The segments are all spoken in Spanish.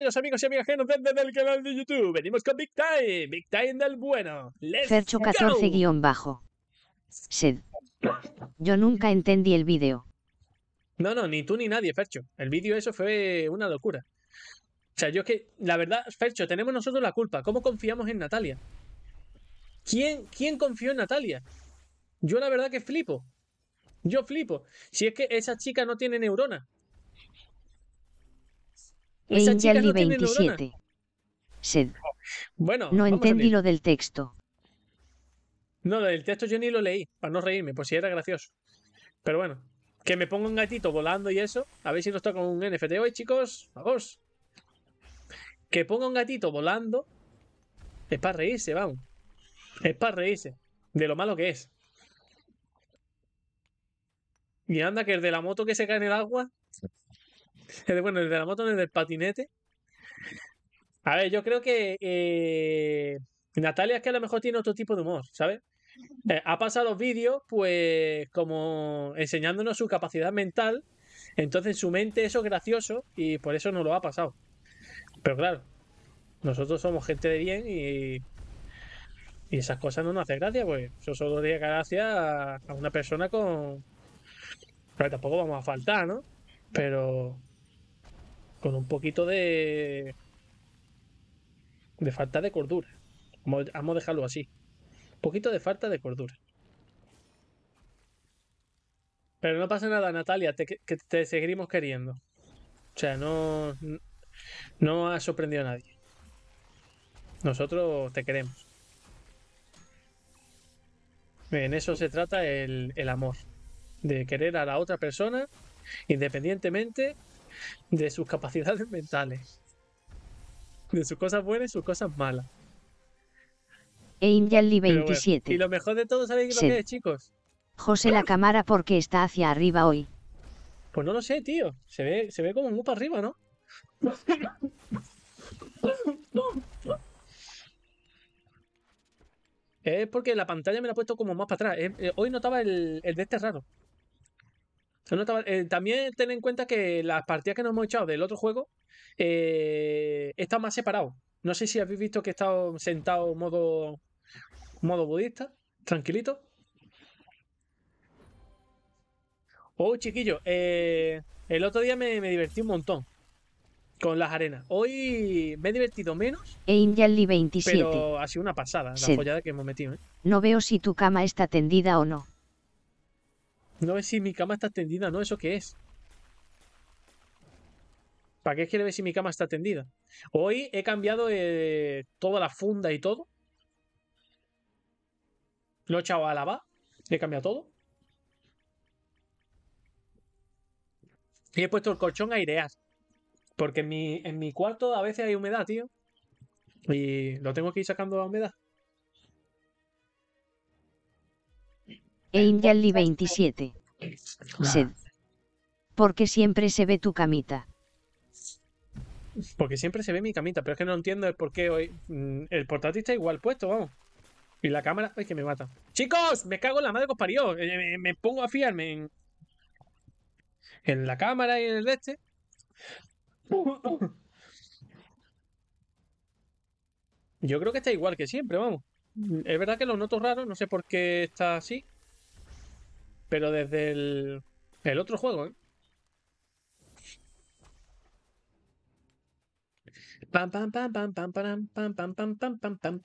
Hola amigos y amigas desde el canal de YouTube. Venimos con Big Time, Big Time del bueno. Let's Fercho 14 bajo. Yo nunca entendí el vídeo. No, no, ni tú ni nadie, Fercho. El vídeo eso fue una locura. O sea, yo es que, la verdad, Fercho, tenemos nosotros la culpa. ¿Cómo confiamos en Natalia? ¿Quién, quién confió en Natalia? Yo la verdad que flipo. Yo flipo. Si es que esa chica no tiene neurona no 27. Bueno, no entendí lo del texto. No, lo del texto yo ni lo leí, para no reírme, por pues si era gracioso. Pero bueno, que me ponga un gatito volando y eso. A ver si nos toca un NFT hoy, chicos. Vamos. Que ponga un gatito volando. Es para reírse, vamos. Es para reírse. De lo malo que es. Y anda que el de la moto que se cae en el agua. bueno, el de la moto no es del patinete. A ver, yo creo que eh, Natalia es que a lo mejor tiene otro tipo de humor, ¿sabes? Eh, ha pasado vídeos, pues, como enseñándonos su capacidad mental. Entonces, su mente eso es gracioso y por eso no lo ha pasado. Pero claro, nosotros somos gente de bien y, y esas cosas no nos hacen gracia, pues. Eso solo diría gracia a, una persona con. Pero tampoco vamos a faltar, ¿no? Pero con un poquito de de falta de cordura. Vamos, a dejarlo así. Un poquito de falta de cordura. Pero no pasa nada, Natalia, te, que te seguiremos queriendo. O sea, no, no ha sorprendido a nadie. Nosotros te queremos. En eso se trata el, el amor. De querer a la otra persona independientemente de sus capacidades mentales, de sus cosas buenas y sus cosas malas. E y lo mejor de todo, ¿sabéis que chicos? José la cámara porque está hacia arriba hoy. Pues no lo sé, tío. Se ve, se ve como muy para arriba, ¿no? es porque la pantalla me la ha puesto como más para atrás. Eh, eh, hoy notaba el, el de este raro. Eh, también ten en cuenta que las partidas que nos hemos echado del otro juego eh, están más separados. No sé si habéis visto que he estado sentado modo, modo budista, tranquilito. Oh, chiquillo, eh, el otro día me, divertí un montón con las arenas. Hoy me he divertido menos. E 27. Pero ha sido una pasada la follada que hemos metido. No veo si tu cama está tendida o no. No ves si mi cama está tendida, ¿no? ¿Eso qué es? ¿Para qué quiere ver si mi cama está tendida? Hoy he cambiado eh, toda la funda y todo. Lo he echado a lavar. He cambiado todo. Y he puesto el colchón a airear. Porque en mi, en mi cuarto a veces hay humedad, tío. Y lo tengo que ir sacando la humedad. E 27. Porque siempre se ve tu camita. Porque siempre se ve mi camita, pero es que no entiendo el por qué hoy. Mm, el portátil está igual puesto, vamos. Y la cámara. Ay, que me mata. ¡Chicos! Me cago en la madre que os parió. Eh, eh, me, pongo a fiarme en, en la cámara y en el este. Yo creo que está igual que siempre, vamos. Es verdad que lo noto raro, no sé por qué está así. Pero desde el, otro juego, ¿eh? Pam pam pam pam pam pam pam pam pam pam pam pam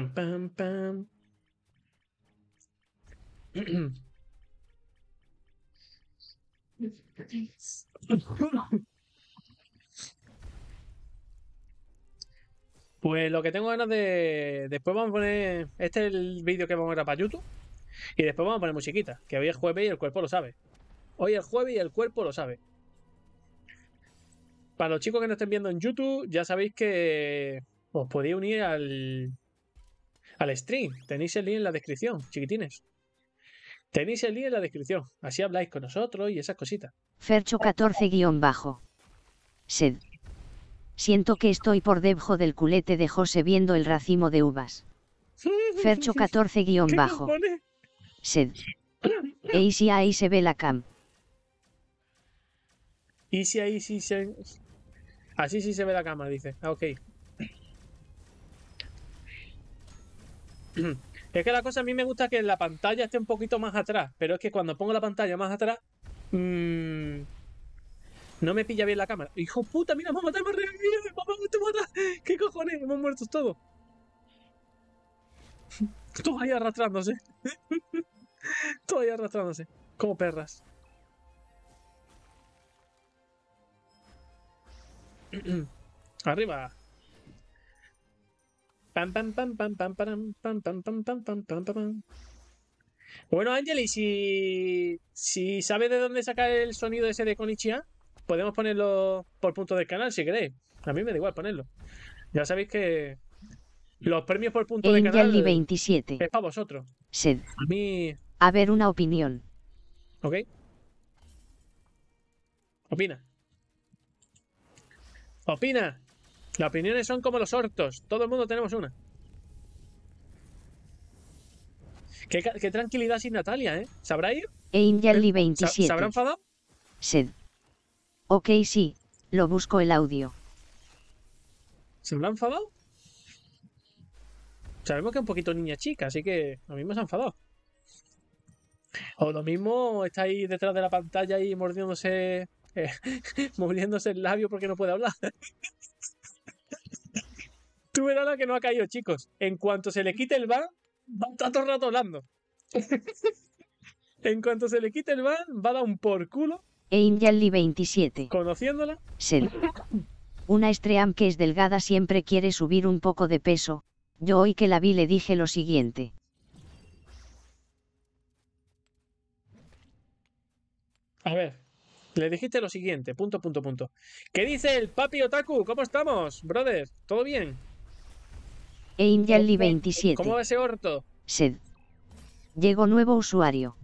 pam pam pam Pues lo que tengo ganas de. Después vamos a poner. Este es el vídeo que vamos a ver para YouTube. Y después vamos a poner musiquita, que hoy es jueves y el cuerpo lo sabe. Hoy es jueves y el cuerpo lo sabe. Para los chicos que no estén viendo en YouTube, ya sabéis que os podéis unir al, al stream. Tenéis el link en la descripción, chiquitines. Tenéis el link en la descripción. Así habláis con nosotros y esas cositas. Fercho 14 bajo. Sed. Siento que estoy por debajo del culete de José viendo el racimo de uvas. Fercho 14 guión bajo. Y Easy ahí se ve la cam. Easy ahí sí se... Así sí se ve la cama, dice. Ah, ok. Es que la cosa a mí me gusta que la pantalla esté un poquito más atrás, pero es que cuando pongo la pantalla más atrás, mm, no me pilla bien la cámara. Hijo puta, mira, mamá, a matar revivido, mamá, ¿Qué cojones? Hemos muerto todos. Todo ahí arrastrándose. Todo ahí arrastrándose. Como perras. Arriba. pam pam pam pam pam pam Bueno, Ángel, y si, si sabes de dónde sacar el sonido ese de A podemos ponerlo por punto del canal si queréis. A mí me da igual ponerlo. Ya sabéis que los premios por punto de canal. 27. Es para vosotros. Sed. A mí. A ver, una opinión. ¿Ok? Opina. Opina. Las opiniones son como los hortos. Todo el mundo tenemos una. Qué, tranquilidad sin Natalia, ¿eh? ¿Sabrá ir? Angel 27. habrá enfadado? Sed. Ok, sí. Lo busco el audio. ¿Se habrá enfadado? Sabemos que es un poquito niña chica, así que lo mismo se ha enfadado. O lo mismo está ahí detrás de la pantalla ...ahí mordiéndose, eh, moviéndose el labio porque no puede hablar. Tú verás la que no ha caído, chicos. En cuanto se le quite el van, va todo el rato hablando. en cuanto se le quite el van, va a dar un por culo. E 27. Conociéndola. Una Estream que es delgada siempre quiere subir un poco de peso, yo hoy que la vi le dije lo siguiente. A ver, le dijiste lo siguiente, punto, punto, punto. ¿Qué dice el papi Otaku? ¿Cómo estamos, brother? ¿Todo bien? 27. E ¿Cómo va ese orto? Sed. Llegó nuevo usuario.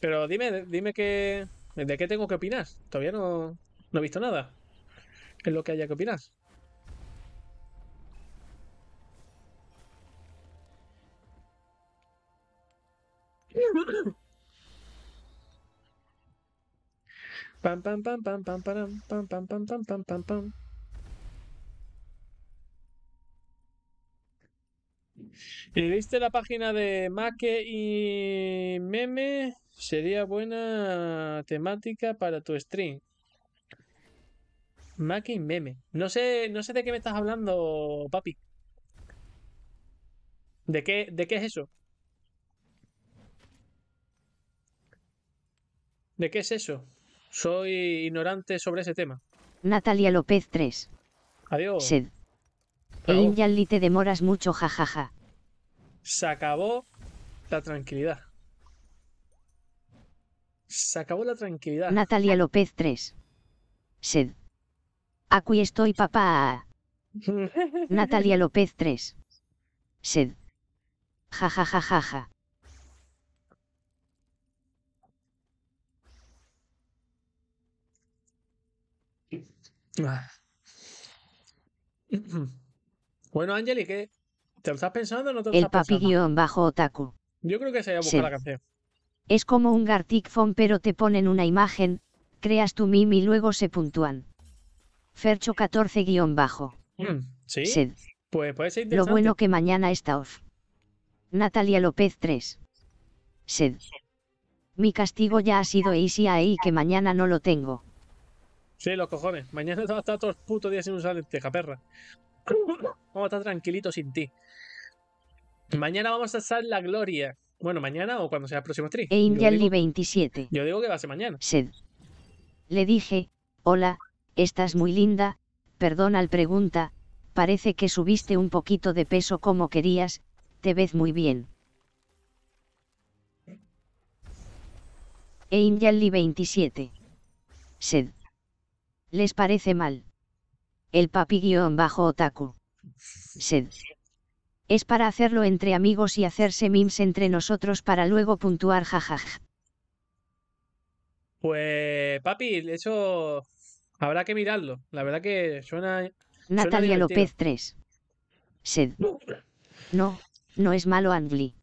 Pero dime, dime que... ¿De qué tengo que opinar? Todavía no, no he visto nada es lo que haya que opinar. Pam pam pam pam pam pam pam pam pam pam pam pam pam. ¿Y viste la página de Make y Meme? Sería buena temática para tu stream. Making meme. No sé, no sé de qué me estás hablando, papi. ¿De qué, de qué es eso? ¿De qué es eso? Soy ignorante sobre ese tema. Natalia López 3. Adiós. Sed. E Injalli te demoras mucho, jajaja. Se acabó la tranquilidad. Se acabó la tranquilidad. Natalia López 3. Sed. Aquí estoy papá. Natalia López 3. Sed. Ja ja ja ja ah. Bueno, Angeli, ¿qué? ¿Te lo estás pensando o no te lo El papi guión bajo otaku. Yo creo que se haya a la canción. Es como un Gartic Phone pero te ponen una imagen, creas tu meme y luego se puntúan. Fercho 14 guión bajo. Mm, sí. Sed. Pues puede ser interesante. Lo bueno que mañana está off. Natalia López 3. Sed. Mi castigo ya ha sido easy ahí que mañana no lo tengo. Sí, los cojones. Mañana vas a estar todos el puto sin usar lenteja, perra. Vamos a estar tranquilitos sin ti. Mañana vamos a estar la gloria. Bueno, mañana o cuando sea el próximo stream. E Indianly 27. Yo digo que va a ser mañana. Sed. Le dije, hola, Estás muy linda, perdón al pregunta, parece que subiste un poquito de peso como querías, te ves muy bien. Einjalli 27. Sed. Les parece mal. El papi guión bajo otaku. Sed. Es para hacerlo entre amigos y hacerse memes entre nosotros para luego puntuar jajaj. Pues, papi, eso Habrá que mirarlo. La verdad que suena. Natalia López 3. Sed. No, no es malo, Angeli.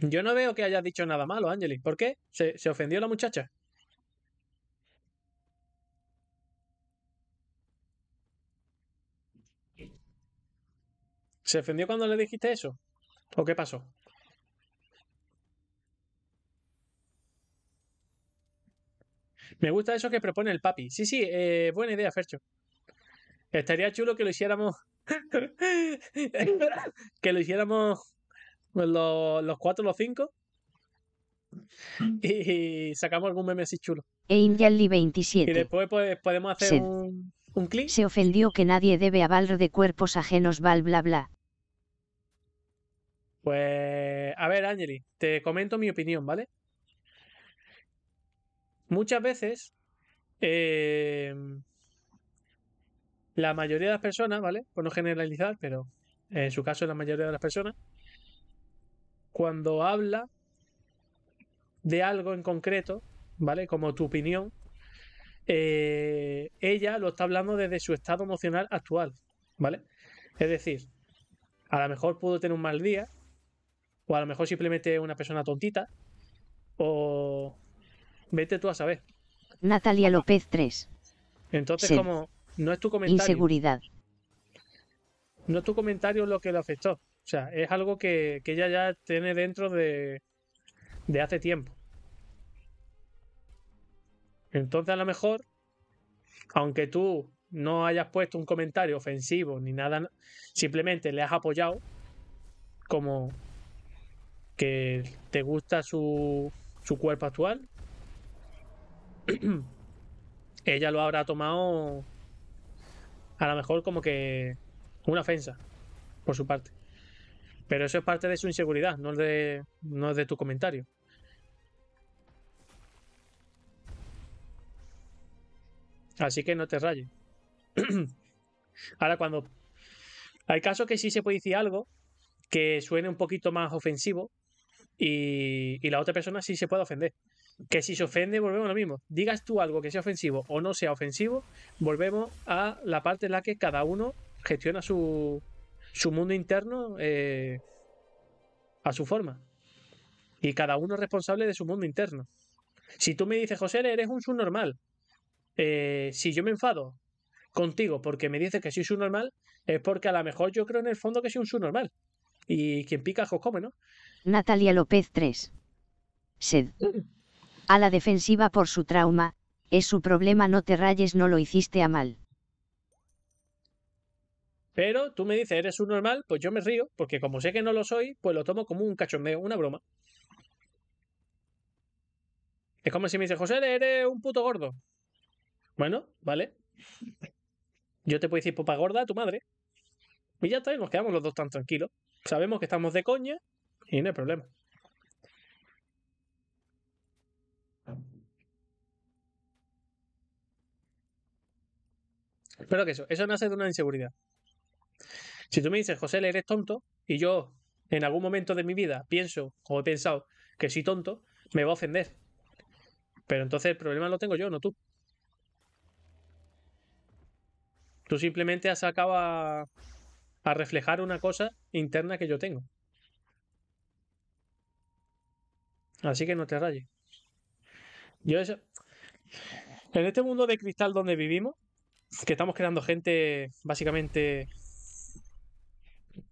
Yo no veo que hayas dicho nada malo, Angeli. ¿Por qué? ¿Se, se ofendió la muchacha? ¿Se ofendió cuando le dijiste eso? ¿O qué pasó? Me gusta eso que propone el papi. Sí, sí, eh, buena idea, Fercho. Estaría chulo que lo hiciéramos. que lo hiciéramos los, los cuatro los cinco. Y, sacamos algún meme así chulo. E y después pues, podemos hacer un, un clic. Se ofendió que nadie debe aval de cuerpos ajenos, bla bla bla. Pues, a ver, Angeli, te comento mi opinión, ¿vale? Muchas veces, eh, la mayoría de las personas, ¿vale? Por no generalizar, pero en su caso la mayoría de las personas, cuando habla de algo en concreto, ¿vale? Como tu opinión, eh, ella lo está hablando desde su estado emocional actual, ¿vale? Es decir, a lo mejor pudo tener un mal día, o a lo mejor simplemente una persona tontita, o Vete tú a saber. Natalia López 3. Entonces, como no es tu comentario. Inseguridad. No es tu comentario lo que le afectó. O sea, es algo que, que ella ya tiene dentro de, de hace tiempo. Entonces, a lo mejor, aunque tú no hayas puesto un comentario ofensivo ni nada, simplemente le has apoyado como que te gusta su, su cuerpo actual, ella lo habrá tomado a lo mejor como que una ofensa por su parte. Pero eso es parte de su inseguridad, no es de, no de tu comentario. Así que no te rayes. Ahora cuando... Hay casos que sí se puede decir algo que suene un poquito más ofensivo y, y la otra persona sí se puede ofender que si se ofende, volvemos a lo mismo. Digas tú algo que sea ofensivo o no sea ofensivo, volvemos a la parte en la que cada uno gestiona su, su mundo interno eh, a su forma. Y cada uno es responsable de su mundo interno. Si tú me dices, José, eres un subnormal, eh, si yo me enfado contigo porque me dices que soy subnormal, es porque a lo mejor yo creo en el fondo que soy un subnormal. Y quien pica, jos come, ¿no? Natalia López 3. Sed. a la defensiva por su trauma, es su problema, no te rayes, no lo hiciste a mal. Pero tú me dices, eres un normal, pues yo me río, porque como sé que no lo soy, pues lo tomo como un cachondeo, una broma. Es como si me dices, José, eres un puto gordo. Bueno, vale. Yo te puedo decir popa gorda a tu madre. Y ya está, y nos quedamos los dos tan tranquilos. Sabemos que estamos de coña y no hay problema. Pero que eso, eso nace de una inseguridad. Si tú me dices, José, eres tonto, y yo en algún momento de mi vida pienso o he pensado que soy tonto, me va a ofender. Pero entonces el problema lo tengo yo, no tú. Tú simplemente has sacado a, reflejar una cosa interna que yo tengo. Así que no te rayes. Yo eso. En este mundo de cristal donde vivimos, que estamos creando gente básicamente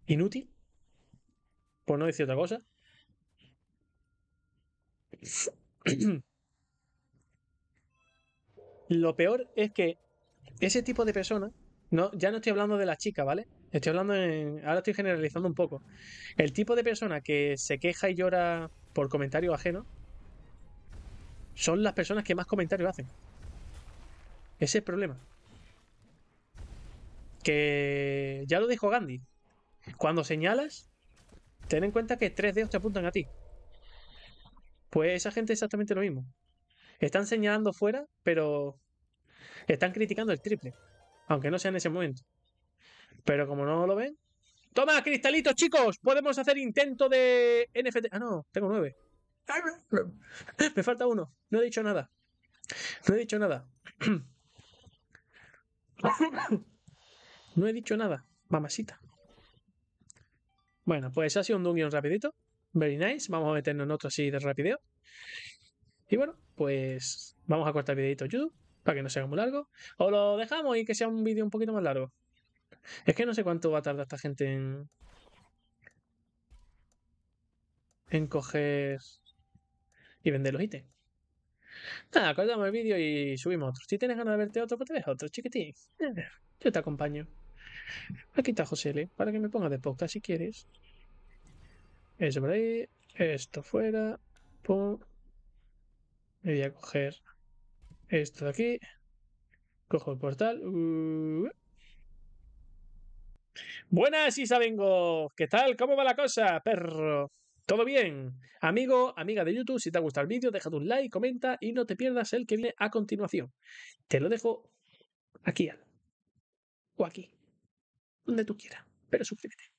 inútil, por no decir otra cosa. Lo peor es que ese tipo de personas, no, ya no estoy hablando de la chica, ¿vale? Estoy hablando ahora estoy generalizando un poco. El tipo de persona que se queja y llora por comentarios ajenos son las personas que más comentarios hacen. Ese es el problema. Que ya lo dijo Gandhi. Cuando señalas, ten en cuenta que tres dedos te apuntan a ti. Pues esa gente es exactamente lo mismo. Están señalando fuera, pero están criticando el triple. Aunque no sea en ese momento. Pero como no lo ven. ¡Toma, cristalitos, chicos! Podemos hacer intento de NFT. Ah, no, tengo nueve. Me falta uno. No he dicho nada. No he dicho nada. No he dicho nada, mamacita. Bueno, pues ha sido un dungeon rapidito. Very nice. Vamos a meternos en otro así de rapideo. Y bueno, pues vamos a cortar el videito YouTube para que no sea muy largo. O lo dejamos y que sea un vídeo un poquito más largo. Es que no sé cuánto va a tardar esta gente en... En coger... Y vender los ítems. Nada, cortamos el vídeo y subimos otro. Si tienes ganas de verte otro, pues te ves otro, chiquitín. Eh, yo te acompaño. Aquí está José L, para que me ponga de poca si quieres. Eso por ahí, esto fuera, Me voy a coger esto de aquí. Cojo el portal. Uh. Buenas y sabengo. ¿qué tal? ¿Cómo va la cosa, perro? ¿Todo bien? Amigo, amiga de YouTube, si te ha gustado el vídeo, deja un like, comenta y no te pierdas el que viene a continuación. Te lo dejo aquí o aquí donde tú quieras, pero suscríbete.